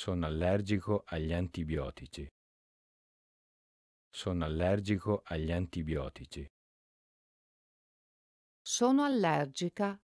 Sono allergico agli antibiotici. Sono allergico agli antibiotici. Sono allergica